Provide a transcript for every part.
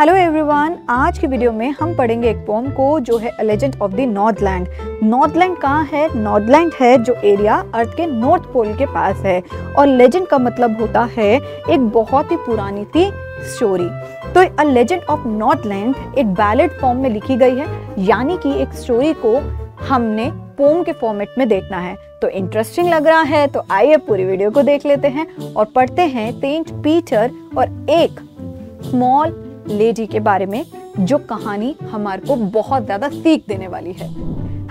Hello everyone आज की video में हम पढ़ेंगे एक पोम को जो है legend of the Northland Northland कहाँ है नॉर्थलैंड है जो एरिया अर्थ के नॉर्थ पोल के पास है और लेजेंड का मतलब होता है एक बहुत ही पुरानी सी स्टोरी तो अ लेजेंड ऑफ नॉर्थलैंड एक बैलेट फॉर्म में लिखी गई है यानी कि एक स्टोरी को हमने पोम के फॉर्मेट में देखना है तो इंटरेस्टिंग लग रहा है तो आइए पूरी वीडियो को देख लेते हैं और पढ़ते हैं तेंट पीटर और एक स्मॉल लेडी के बारे में जो कहानी हमारे को बहुत ज़्यादा सीख देने वाली है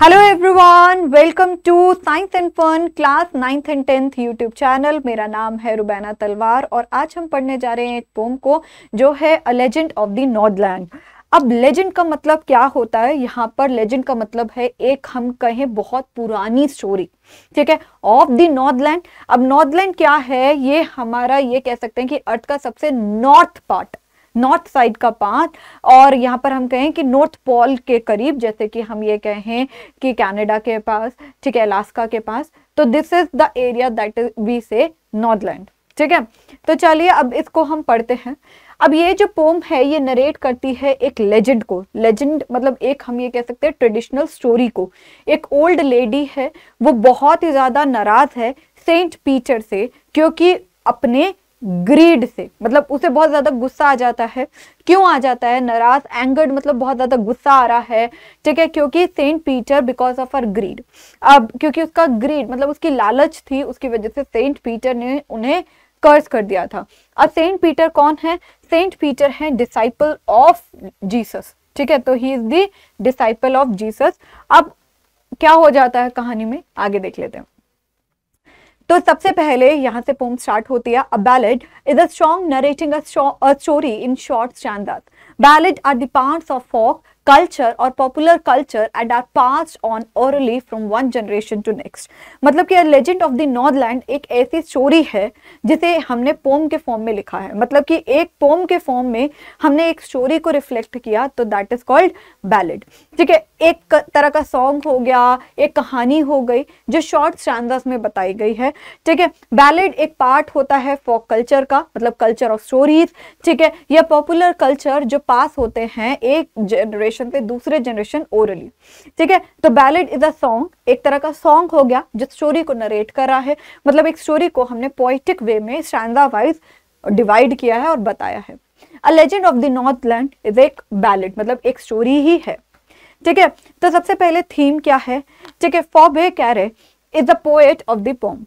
hello everyone welcome to science and fun class ninth and tenth YouTube channel मेरा नाम है रुबैना तलवार और आज हम पढ़ने जा रहे हैं एक पोम को जो है a legend of the Northland अब लेजेंड का मतलब क्या होता है यहाँ पर लेजेंड का मतलब है एक हम कहें बहुत पुरानी स्टोरी ठीक है ऑफ द नॉर्थलैंड अब नॉर्थलैंड क्या है ये हमारा ये कह सकते हैं कि अर्थ का सबसे नॉर्थ पार्ट नॉर्थ साइड का पाथ और यहाँ पर हम कहें कि नॉर्थ पोल के करीब जैसे कि हम ये कहें कि कनाडा के पास ठीक है अलास्का के पास तो this is the area that is we say Northland ठीक है तो चलिए अब इसको हम पढ़ते हैं अब ये जो पोम है ये नरेट करती है एक लेजेंड को लेजेंड मतलब एक हम ये कह सकते हैं ट्रेडिशनल स्टोरी को एक ओल्ड लेडी है वो बहुत ही ज़्यादा नाराज़ है सेंट पीटर से क्योंकि अपने ग्रीड से मतलब उसे बहुत ज़्यादा गुस्सा आ जाता है क्यों आ जाता है नाराज एंगर्ड मतलब बहुत ज़्यादा गुस्सा आ रहा है ठीक है क्योंकि Saint Peter because of uh greed अब क्योंकि उसका ग्रीड मतलब उसकी लालच थी उसकी वजह से सेंट पीटर ने उन्हें कर्ज कर दिया था अब सेंट पीटर कौन है सेंट पीटर है डिसाइपल ऑफ जीसस ठीक है तो he is the disciple of Jesus अब क्या हो जाता है कहानी में आगे देख लेते हैं तो सबसे पहले यहाँ से पोम स्टार्ट होती है a ballad is a strong narrating a story in short stand ballad are part of folk culture और popular culture and are pass on orally from one generation to next मतलब कि legend of the Northland एक ऐसी story है जिसे हमने pome के form में लिखा है मतलब कि एक पोम के फॉर्म में हमने एक स्टोरी को रिफ्लेक्ट किया तो दैट इज कॉल्ड बैलेड ठीक है एक तरह का सॉन्ग हो गया एक कहानी हो गई जो शॉर्ट स्टैंडर्स में बताई गई है ठीक है बैलेड एक पार्ट होता है फॉक कल्चर का मतलब कल्चर ऑफ स्टोरीज ठीक है या पॉपुलर कल्चर जो पास होते हैं एक जनरेशन जनरेशन पे दूसरे जनरेशन ओरली ठीक है तो बैलेड इज अ सॉन्ग एक तरह का सॉन्ग हो गया जो स्टोरी को नरेट कर रहा है मतलब एक स्टोरी को हमने पोइटिक वे में स्टैंडा वाइज डिवाइड किया है और बताया है a legend of the Northland is एक बैलेड मतलब एक स्टोरी ही है ठीक है तो सबसे पहले थीम क्या है ठीक है Phoebe Cary is the poet of the poem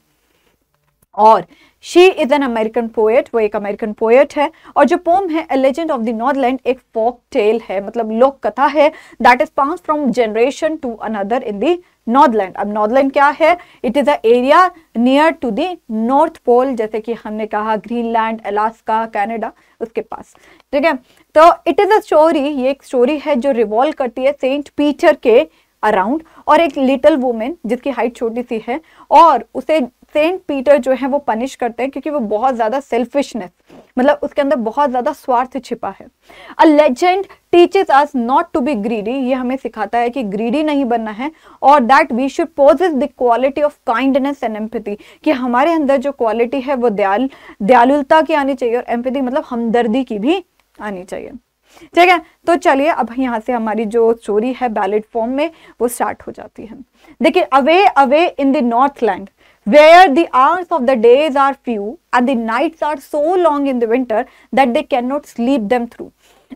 और she is an American poet वो एक अमेरिकन पोएट है और जो पोम है a legend of the Northland एक फोक टेल है मतलब लोक कथा है that is pass from generation to another in the Northland अब नॉर्थलैंड क्या है it is a area near to the North Pole जैसे कि हमने कहा ग्रीनलैंड अलास्का कैनेडा उसके पास ठीक है तो इट इज अ स्टोरी ये एक स्टोरी है जो रिवॉल्व करती है सेंट पीटर के अराउंड और एक लिटिल वुमेन जिसकी हाइट छोटी सी है और उसे सेंट पीटर जो है वो पनिश करते हैं क्योंकि वो बहुत ज़्यादा सेल्फिशनेस मतलब उसके अंदर बहुत ज़्यादा स्वार्थ छिपा है a legend teaches us not to be greedy ये हमें सिखाता है कि ग्रीडी नहीं बनना है और that we should possess the quality of kindness and empathy कि हमारे अंदर जो क्वालिटी है वो दयाल दयालुलता की आनी चाहिए और एम्पति मतलब हमदर्दी की भी आनी चाहिए ठीक है तो चलिए अब यहां से हमारी जो चोरी है बैलेट फॉर्म में वो स्टार्ट हो जाती है देखिए away away in the Northland where the hours of the days are few and the nights are so long in the winter that they cannot sleep them through.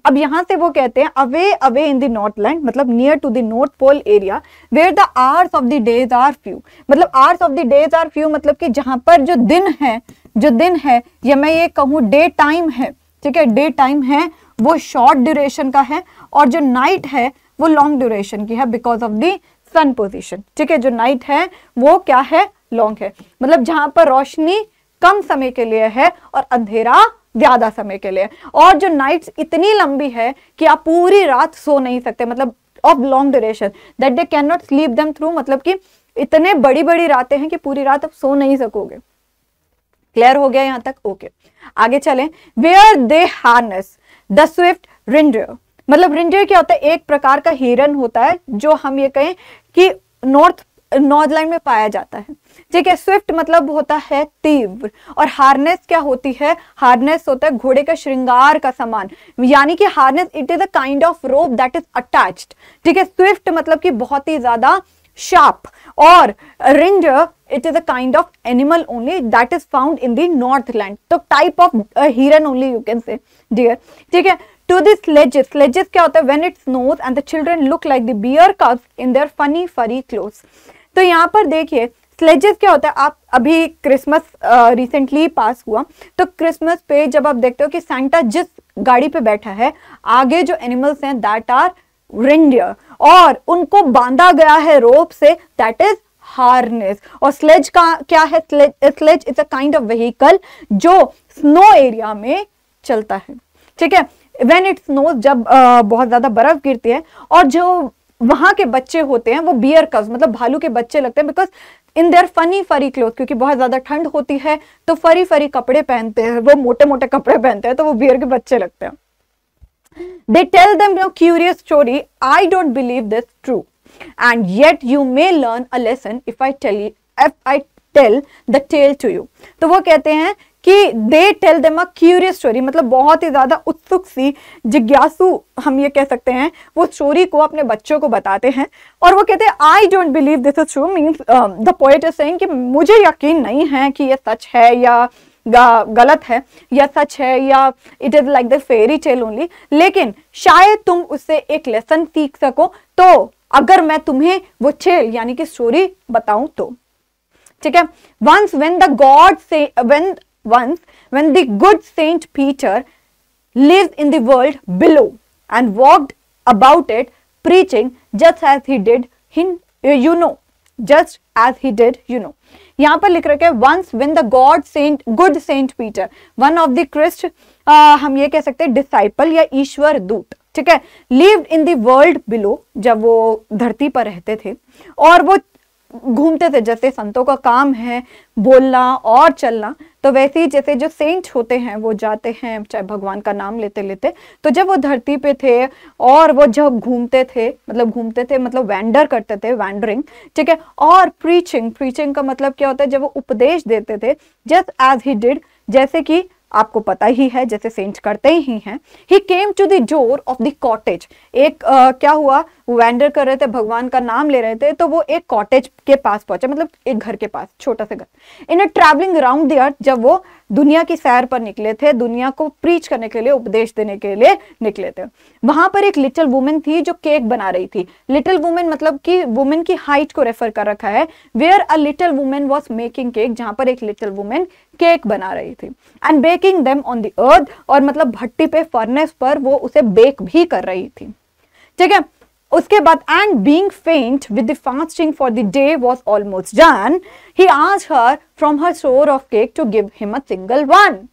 अब यहां से वो कहते हैं away away in the Northland मतलब near to the North Pole area where the hours of the days are few मतलब hours of the days are few मतलब कि जहाँ पर जो दिन है जो दिन है या मैं ये कहूं डे टाइम है ठीक है डे टाइम है वो शॉर्ट ड्यूरेशन का है और जो नाइट है वो लॉन्ग ड्यूरेशन की है because of the sun position ठीक है जो नाइट है वो क्या है लॉन्ग है मतलब जहां पर रोशनी कम समय के लिए है और अंधेरा ज्यादा समय के लिए और जो नाइट्स इतनी लंबी है कि आप पूरी रात सो नहीं सकते मतलब of long duration that they can not sleep them through मतलब कि इतने बड़ी बड़ी रातें हैं कि पूरी रात आप सो नहीं सकोगे क्लियर हो गया यहां तक ओके okay. आगे चलें where they harness the swift reindeer मतलब रिंडियर क्या होता है एक प्रकार का हिरन होता है जो हम ये कहें कि नॉर्थ नॉर्थलैंड में पाया जाता है ठीक है स्विफ्ट मतलब होता है तीव्र और हार्नेस क्या होती है हार्नेस होता है घोड़े का श्रृंगार का सामान यानी कि harness it is a kind of rope that is attach ठीक है स्विफ्ट मतलब कि बहुत ही ज्यादा शार्प और reindeer it is a kind of animal only that is found in the Northland तो टाइप ऑफ हिरन only you can say deer ठीक है टू दिस लेजेस लेजेस क्या होता है when it snows and the children look like the bear cub in their funny furry cloth तो यहाँ पर देखिए स्लेजेस क्या होता है आप अभी क्रिसमस रिसेंटली पास हुआ तो क्रिसमस पे जब आप देखते हो कि सेंटा जिस गाड़ी पे बैठा है आगे जो एनिमल्स हैं दैट आर रेंडियर और उनको बांधा गया है रोप से दैट इज हार्नेस और स्लेज का क्या है sledge it's a kind of vehicle जो स्नो एरिया में चलता है ठीक है वेन इट स्नो जब आ, बहुत ज़्यादा बर्फ गिरती है और जो वहां के बच्चे होते हैं वो बियर कव मतलब भालू के बच्चे लगते हैं because in their funny furry cloth क्योंकि बहुत ज्यादा ठंड होती है तो फरी फरी कपड़े पहनते हैं वो मोटे मोटे कपड़े पहनते हैं तो वो बियर के बच्चे लगते हैं they tell them no curious story I don't believe this true and yet you may learn a lesson if I tell if I tell the tale to you तो वो कहते हैं कि they tell them a curious story मतलब बहुत ही ज़्यादा उत्सुक सी जिज्ञासु हम ये कह सकते हैं वो स्टोरी को अपने बच्चों को बताते हैं और वो कहते हैं I don't believe this is true means the poet is saying कि मुझे यकीन नहीं है कि ये सच है या गलत है या सच है या it is like the fairy tale only लेकिन शायद तुम उससे एक लेसन सीख सको तो अगर मैं तुम्हें वो टेल यानी कि स्टोरी बताऊं तो ठीक है वंस वेन द गॉड से when once when the good Saint Peter lived in the world below and walked about it preaching just as he did in you know just as he did you know यहाँ पर लिख रखे हैं once when the god Saint good Saint Peter one of the Christ हम ये कह सकते हैं डिसाइपल या ईश्वर दूत ठीक है lived in the world below जब वो धरती पर रहते थे और वो घूमते थे जैसे संतों का काम है बोलना और चलना तो वैसे ही जैसे जो सेंट होते हैं वो जाते हैं चाहे भगवान का नाम लेते लेते तो जब वो धरती पे थे और वो जब घूमते थे मतलब घूमते थे मतलब वैंडर करते थे वैंडरिंग ठीक है और प्रीचिंग प्रीचिंग का मतलब क्या होता है जब वो उपदेश देते थे जस्ट एज ही डिड जैसे कि आपको पता ही है जैसे सेंट करते ही हैं he came to door of the cottage एक आ, क्या हुआ वेंडर कर रहे थे भगवान का नाम ले रहे थे तो वो एक कॉटेज के पास पहुंचे मतलब एक घर के पास छोटा सा घर in a travelling around the earth जब वो दुनिया की सैर पर निकले थे दुनिया को प्रीच करने के लिए उपदेश देने के लिए निकले थे वहां पर एक लिटिल वुमेन थी जो केक बना रही थी लिटिल वुमेन मतलब कि वुमेन की हाइट को रेफर कर रखा है where a little women was making cake जहां पर एक लिटिल वुमेन केक बना रही थी and baking them on the earth और मतलब भट्टी पे फर्नेस पर वो उसे बेक भी कर रही थी ठीक है उसके बाद and being faint with the fasting for the day was almost done he आज her from her store of cake to give him a single one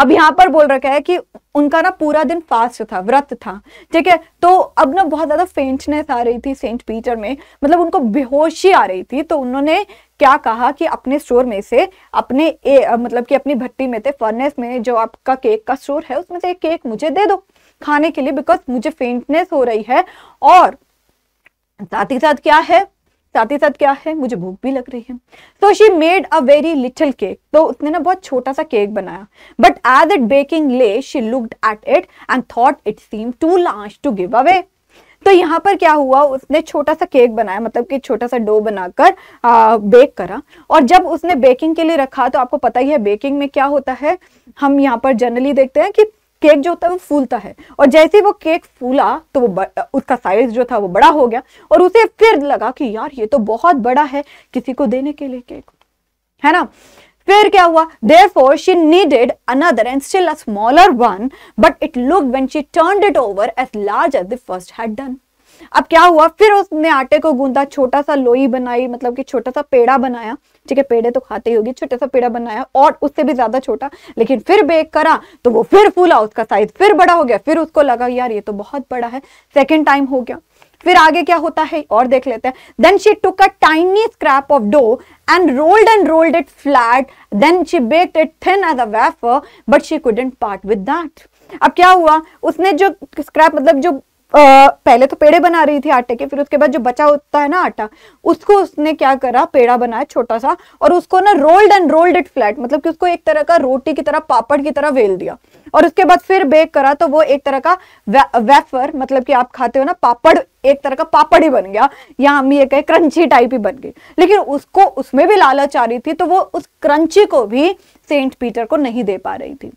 अब यहां पर बोल रखा है कि उनका ना पूरा दिन फास्ट था व्रत था ठीक है तो अब ना बहुत ज्यादा फेंटनेस आ रही थी सेंट पीटर में मतलब उनको बेहोशी आ रही थी तो उन्होंने क्या कहा कि अपने स्टोर में से अपने ए, मतलब कि अपनी भट्टी में थे फर्नेस में जो आपका केक का स्टोर है उसमें से एक केक मुझे दे दो खाने के लिए बिकॉज मुझे फेंटनेस हो रही है और साथ ही साथ क्या है साथ ही साथ क्या है मुझे भूख भी लग रही है so she made a very little cake तो उसने ना बहुत छोटा सा केक बनाया but as it baking lay she looked at it and thought it seem too large to give away तो यहाँ पर क्या हुआ उसने छोटा सा केक बनाया मतलब कि छोटा सा डो बनाकर बेक करा और जब उसने बेकिंग के लिए रखा तो आपको पता ही है बेकिंग में क्या होता है हम यहाँ पर जनरली देखते हैं कि केक जो होता है वो फूलता है और जैसे ही वो केक फूला तो वो उसका साइज जो था वो बड़ा हो गया और उसे फिर लगा कि यार ये तो बहुत बड़ा है किसी को देने के लिए केक है ना फिर क्या हुआ therefore she needed another and still a smaller one but it look when she turn it over as large as the first had done अब क्या हुआ फिर उसने आटे को गूंदा छोटा सा लोई बनाई मतलब कि छोटा सा पेड़ा बनाया ठीक है पेड़े तो खाते ही होगी छोटा सा पेड़ा बनाया और उससे भी ज्यादा छोटा लेकिन फिर बेक करा तो वो फिर फूला उसका साइज फिर बड़ा हो गया फिर उसको लगा यार ये तो बहुत बड़ा है सेकेंड टाइम हो गया फिर आगे क्या होता है और देख लेते हैं then she took a tiny scrap of dough and rolled and rolled it flat then she bake it thin as a wafer but she couldn't part with that अब क्या हुआ उसने जो स्क्रैप मतलब जो आ, पहले तो पेड़े बना रही थी आटे के फिर उसके बाद जो बचा होता है ना आटा उसको उसने क्या करा पेड़ा बनाया छोटा सा और उसको ना rolled and rolled it flat मतलब कि उसको एक तरह का रोटी की तरह पापड़ की तरह वेल दिया और उसके बाद फिर बेक करा तो वो एक तरह का वेफर मतलब कि आप खाते हो ना पापड़ एक तरह का पापड़ ही बन गया या हम ये कहे क्रंची टाइप ही बन गई लेकिन उसको उसमें भी लालच आ रही थी तो वो उस क्रंची को भी सेंट पीटर को नहीं दे पा रही थी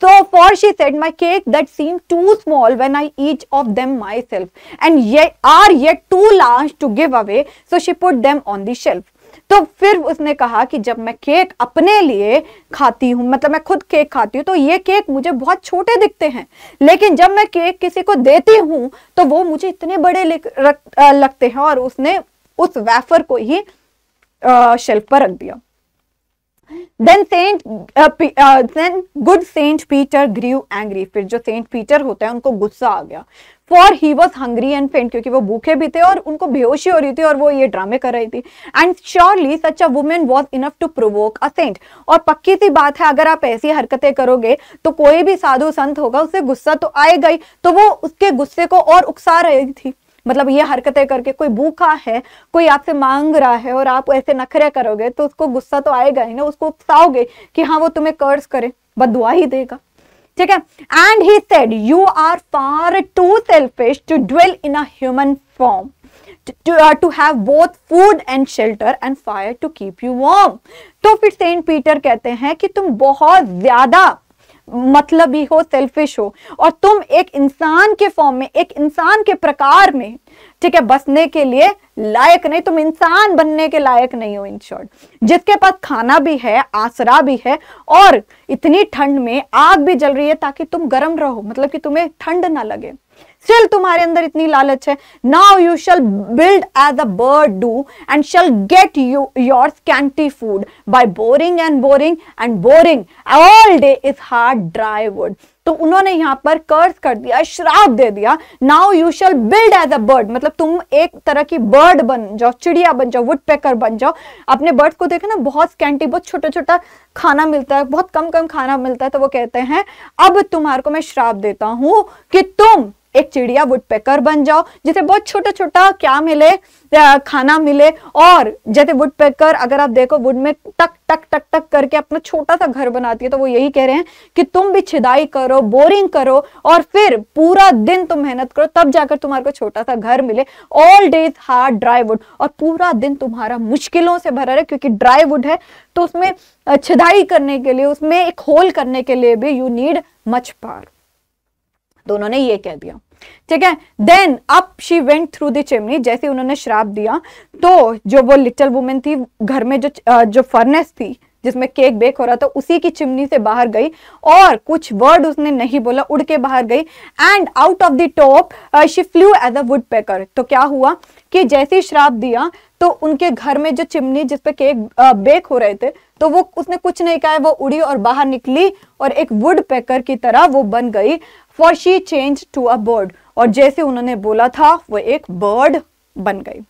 So for she said, my cake that seemed too small when I eat of them myself and ye are yet too large to give away. So she put them on the shelf. तो फिर उसने कहा कि जब मैं cake अपने लिए खाती हूँ मतलब मैं खुद केक खाती हूँ तो ये केक मुझे बहुत छोटे दिखते हैं लेकिन जब मैं केक किसी को देती हूँ तो वो मुझे इतने बड़े लगते हैं और उसने उस वेफर को ही शेल्फ पर रख दिया then Saint then good Saint Peter grew angry फिर जो सेंट पीटर होते हैं उनको गुस्सा आ गया for he was hungry and faint क्योंकि वो भूखे भी थे और उनको बेहोशी हो रही थी और वो ये ड्रामे कर रही थी and surely such a woman was enough to provoke a saint और पक्की सी बात है अगर आप ऐसी हरकतें करोगे तो कोई भी साधु संत होगा उसे गुस्सा तो आएगा ही तो वो उसके गुस्से को और उकसा रही थी मतलब ये हरकतें करके कोई भूखा है कोई आपसे मांग रहा है और आप ऐसे नखरे करोगे तो उसको गुस्सा तो आएगा ही ना उसको उकसाओगे कि हाँ वो तुम्हें कर्ज करे बदुआ ही देगा ठीक है and he said you are far too selfish to dwell in a human form to have both food and shelter and fire to keep you warm तो फिर सेंट पीटर कहते हैं कि तुम बहुत ज्यादा मतलब ही हो सेल्फिश हो और तुम एक इंसान के फॉर्म में एक इंसान के प्रकार में ठीक है बसने के लिए लायक नहीं तुम इंसान बनने के लायक नहीं हो इन शॉर्ट जिसके पास खाना भी है आसरा भी है और इतनी ठंड में आग भी जल रही है ताकि तुम गर्म रहो मतलब कि तुम्हें ठंड ना लगे स्टिल तुम्हारे अंदर इतनी लालच है now you shall build as a bird do and shall get you your scanty food by boring and boring and boring all day is hard dry wood तो उन्होंने यहां पर कर्ज कर दिया श्राप दे दिया now you shall build as a bird मतलब तुम एक तरह की बर्ड बन जाओ चिड़िया बन जाओ वुड पैकर बन जाओ अपने बर्ड को देखे ना बहुत स्कैंटी बहुत छोटा छोटा खाना मिलता है बहुत कम कम खाना मिलता है तो वो कहते हैं अब तुम्हारे को मैं श्राप देता हूं कि तुम एक चिड़िया वुड वुडपेकर बन जाओ जिसे बहुत छोटा छोटा क्या मिले खाना मिले और जैसे वुड वुडपेकर अगर आप देखो वुड में टक टक टक टक करके अपना छोटा सा घर बनाती है तो वो यही कह रहे हैं कि तुम भी छिदाई करो बोरिंग करो और फिर पूरा दिन तुम मेहनत करो तब जाकर तुम्हारे को छोटा सा घर मिले all days hard dry wood और पूरा दिन तुम्हारा मुश्किलों से भरा रहे क्योंकि ड्राई वुड है तो उसमें छिदाई करने के लिए उसमें एक होल करने के लिए भी यू नीड मच पार दोनों ने ये कह दिया ठीक है then up she went through the chimney जैसे उन्होंने श्राप दिया तो जो वो लिटिल वुमेन थी घर में जो जो फर्नेस थी जिसमें केक बेक हो रहा था उसी की चिमनी से बाहर गई और कुछ वर्ड उसने नहीं बोला उड़ के बाहर गई and out of the top she flew as a woodpecker तो क्या हुआ कि जैसे ही श्राप दिया तो उनके घर में जो चिमनी जिसपे केक बेक हो रहे थे तो वो उसने कुछ नहीं कहा वो उड़ी और बाहर निकली और एक वुड पेकर की तरह वो बन गई for she change to a bird और जैसे उन्होंने बोला था वो एक बर्ड बन गई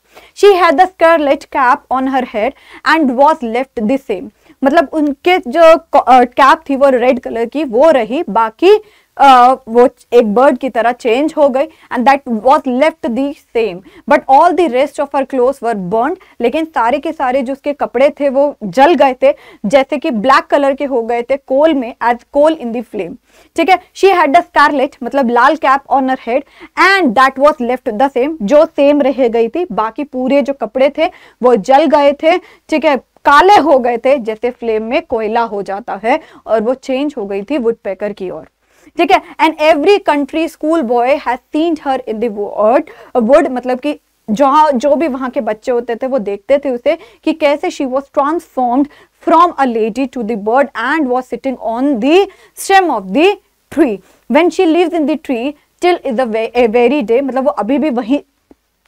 she had the scarlet cap on her head and was left the same मतलब उनके जो कैप थी वो रेड कलर की वो रही बाकी वो एक बर्ड की तरह चेंज हो गई and that was left the same but all the rest of her cloth were burn लेकिन सारे के सारे जो उसके कपड़े थे वो जल गए थे जैसे कि ब्लैक कलर के हो गए थे कोल में एज कोल इन दी फ्लेम ठीक है शी हैड द स्कारलेट मतलब लाल cap on her head and that was left the same जो सेम रह गई थी बाकी पूरे जो कपड़े थे वो जल गए थे ठीक है काले हो गए थे जैसे फ्लेम में कोयला हो जाता है और वो चेंज हो गई थी वुड पैकर की ओर ठीक है and every country school boy has seen her in third word मतलब कि जहाँ जो भी वहाँ के बच्चे होते थे वो देखते थे उसे कि कैसे she was transformed from a lady to the bird and was sitting on the stem of the tree when she live in the tree till is a very day मतलब वो अभी भी वहीं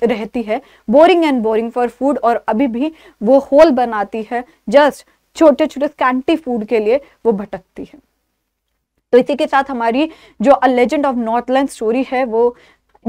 रहती है boring and boring for food और अभी भी वो होल बनाती है जस्ट छोटे छोटे स्कैंटी फूड के लिए वो भटकती है तो इसी के साथ हमारी जो a legend of Northland story है वो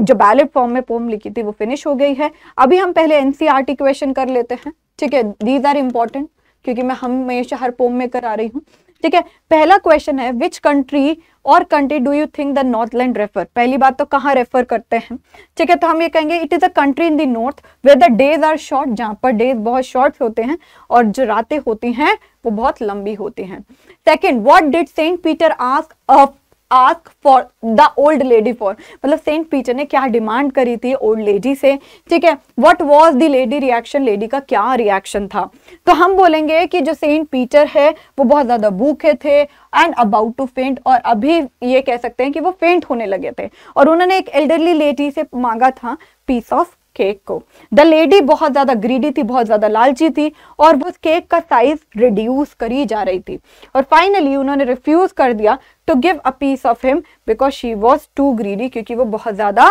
जो बैलेट फॉर्म में पोम लिखी थी वो फिनिश हो गई है अभी हम पहले एनसीआर क्वेश्चन e कर लेते हैं ठीक है दीज आर इम्पॉर्टेंट क्योंकि मैं हम हमेशा हर पोम में करा रही हूँ ठीक है पहला क्वेश्चन है विच कंट्री और country do you think the Northland refer पहली बात तो कहाँ रेफर करते हैं ठीक है तो हम ये कहेंगे it is a country in the north where the days are short जहाँ पर डेज बहुत शॉर्ट होते हैं और जो रातें होती हैं वो बहुत लंबी होती हैं second what did Saint Peter ask a ask for the old lady for मतलब सेंट पीटर ने क्या डिमांड करी थी ओल्ड लेडी से ठीक है what was the lady reaction lady का क्या रिएक्शन था तो हम बोलेंगे कि जो सेंट पीटर है वो बहुत ज़्यादा भूखे थे एंड अबाउट टू फेंट और अभी ये कह सकते हैं कि वो फेंट होने लगे थे और उन्होंने एक एल्डरली लेडी से मांगा था पीस ऑफ केक को द लेडी बहुत ज़्यादा ग्रीडी थी बहुत ज़्यादा लालची थी और वो केक का साइज रिड्यूस करी जा रही थी और फाइनली उन्होंने रिफ्यूज़ कर दिया to give a piece of him because she was too greedy क्योंकि वो बहुत ज़्यादा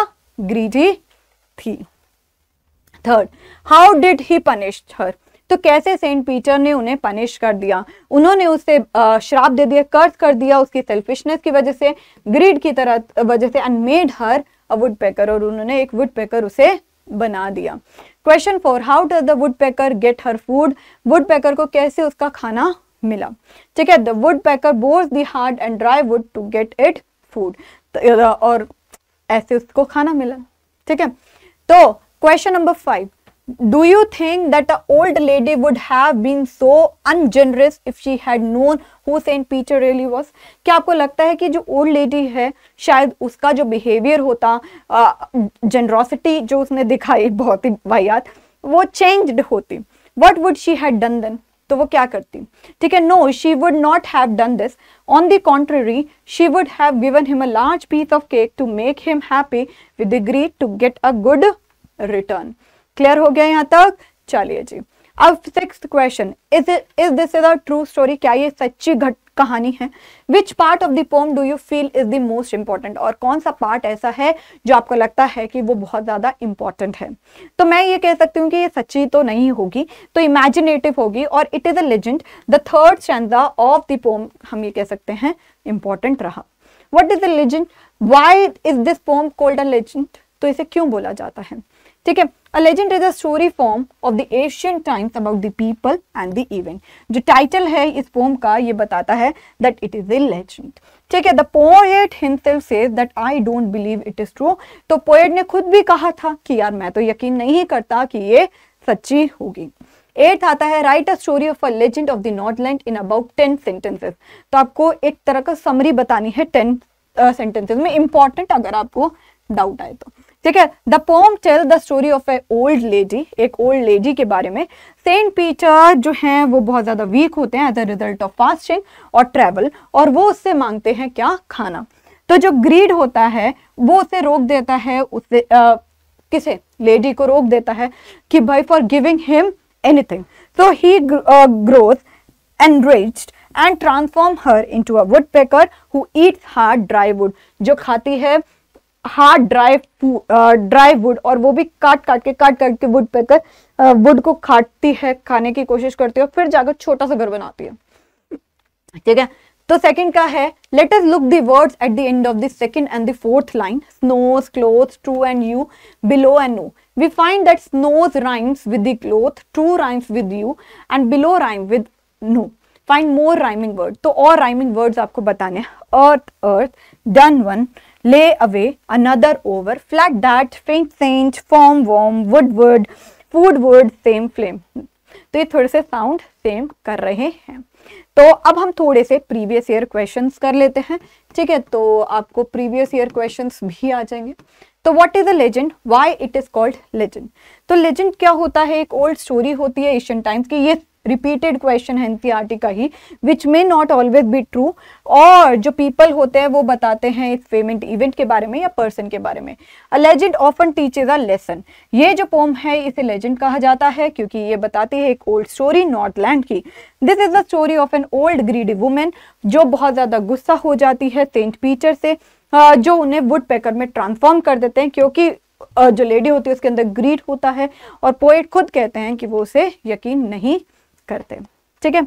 ग्रीडी थी third how did he punish her तो कैसे सेंट पीटर ने उन्हें पनिश कर दिया उन्होंने उसे श्राप दे दिया कर्ज कर दिया उसकी सेल्फिशनेस की वजह से ग्रीड की तरह वजह से अनमेड हर अ वुड पैकर और उन्होंने एक वुड पैकर उसे बना दिया question four how does the woodpecker get her food woodpecker को कैसे उसका खाना मिला ठीक है the woodpecker bores the hard and dry wood to get it food और ऐसे उसको खाना मिला ठीक है तो question number five do you think that the old lady would have been so ungenerous if she had known who Saint Peter really was? क्या आपको लगता है कि जो old lady है शायद उसका जो behavior होता generosity जो उसने दिखाई बहुत ही वाहियात वो changed होती What would she had done then? तो वो क्या करती ठीक है no she would not have done this on the contrary she would have given him a large piece of cake to make him happy with the greed to get a good return clear हो गया यहाँ तक चलिए जी अब six question is is this is a true story क्या ये सच्ची घट कहानी है which part of the poem do you feel is the most important और कौन सा पार्ट ऐसा है जो आपको लगता है कि वो बहुत ज़्यादा इंपॉर्टेंट है तो मैं ये कह सकती हूँ कि ये सच्ची तो नहीं होगी तो इमेजिनेटिव होगी और it is a legend the third stanza of the poem हम ये कह सकते हैं इंपॉर्टेंट रहा what is a legend why is this poem called a legend तो इसे क्यों बोला जाता है ठीक है a legend is a story form of the Asian times about the people and the event जो टाइटल है इस पोम का ये बताता है that it is a legend ठीक है the poet himself says that I don't believe it is true तो पोएट ने खुद भी कहा था कि यार मैं तो यकीन नहीं करता कि ये सच्ची होगी एट आता है write a story of a legend of the Northland in about ten sentences तो आपको एक तरह का समरी बतानी है टेन सेंटेंसेस uh, में इंपॉर्टेंट अगर आपको डाउट आए तो ठीक है the poem tell the story of a old lady एक ओल्ड लेडी के बारे में सेंट पीटर जो हैं वो बहुत ज़्यादा वीक होते हैं as a result of fasting और ट्रेवल और वो उससे मांगते हैं क्या खाना तो जो ग्रीड होता है वो उसे रोक देता है उसे आ, किसे लेडी को रोक देता है कि भाई for giving him anything so he growth enriched and transform her a woodpecker who eats hard dry wood जो खाती है हार्ड ड्राई ड्राई वुड और वो भी काट काट के काट काट के वुड पे कर वुड को काटती है खाने की कोशिश करती है और फिर जाकर छोटा सा घर बनाती है ठीक है तो सेकंड का है let us look words at the end of the second and the fourth line snows cloth through and you below and know we find that snows rhymes with the cloth through rhymes with you and below rhyme with know find more rhyming word तो और rhyming words आपको बताने earth earth done one lay away another over flat that faint saint form warm wood word food word same flame तो ये थोड़े से sound same कर रहे हैं तो अब हम थोड़े से प्रीवियस ईयर क्वेश्चंस कर लेते हैं ठीक है तो आपको प्रीवियस ईयर क्वेश्चंस भी आ जाएंगे तो what is a legend why it is called legend तो लेजेंड क्या होता है एक ओल्ड स्टोरी होती है एशियन टाइम्स की ये रिपीटेड क्वेश्चन है एनसीईआरटी e का ही which may not always be true और जो पीपल होते हैं वो बताते हैं इस पेमेंट इवेंट के बारे में या पर्सन के बारे में a legend often teaches a lesson ये जो पोम है इसे लेजेंड कहा जाता है क्योंकि ये बताती है एक ओल्ड स्टोरी नॉर्थलैंड की this is the story of an old greedy woman जो बहुत ज़्यादा गुस्सा हो जाती है सेंट पीचर से जो उन्हें वुड पैकर में ट्रांसफॉर्म कर देते हैं क्योंकि जो लेडी होती है उसके अंदर ग्रीड होता है और पोएट खुद कहते हैं कि वो उसे यकीन नहीं करते हैं ठीक है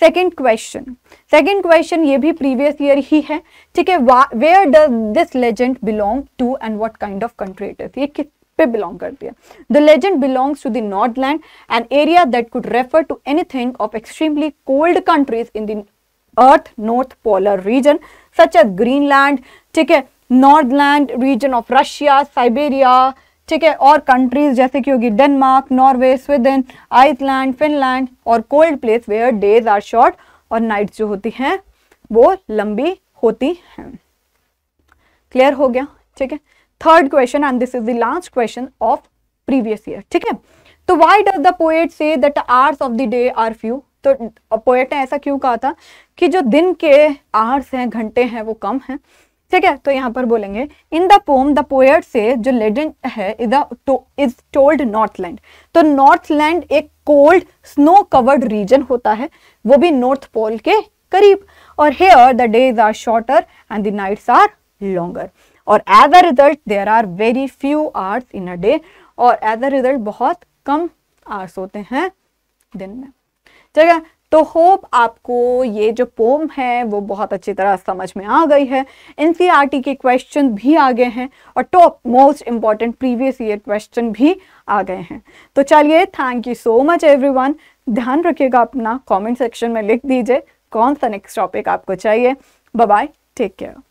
सेकेंड क्वेश्चन सेकेंड क्वेश्चन ये भी प्रीवियस ईयर ही है ठीक है where does this legend belong to and what kind of country it is ये किस पे बिलोंग करती है the legend belongs to the Northland an area that could refer to anything of extremely cold countries in the earth north polar region such as Greenland ठीक है Northland region of Russia Siberia ठीक है और countries जैसे कि होगी Denmark Norway Sweden Iceland Finland और cold place where days are short और नाइट्स जो होती हैं वो लंबी होती हैं क्लियर हो गया ठीक है third question and this is the last question of previous year ठीक है तो why does the poet say that hours of the day are few तो पोएट ने ऐसा क्यों कहा था कि जो दिन के आवर्स हैं घंटे हैं वो कम हैं ठीक है तो यहाँ पर बोलेंगे in the poem the poet say जो लेजेंड है इज इज टोल्ड नॉर्थलैंड तो नॉर्थलैंड एक कोल्ड स्नो कवर्ड रीजन होता है वो भी नॉर्थ पोल के करीब और here the days are shorter and the nights are longer और as a result there are very few hours in a day और एज अ रिजल्ट बहुत कम आवर्स होते हैं दिन में ठीक है तो होप आपको ये जो पोम है वो बहुत अच्छी तरह समझ में आ गई है एन e के क्वेश्चन भी आ गए हैं और top most important previous year question भी आ गए हैं तो चलिए thank you so much everyone ध्यान रखिएगा अपना कमेंट सेक्शन में लिख दीजिए कौन सा नेक्स्ट टॉपिक आपको चाहिए बाय टेक केयर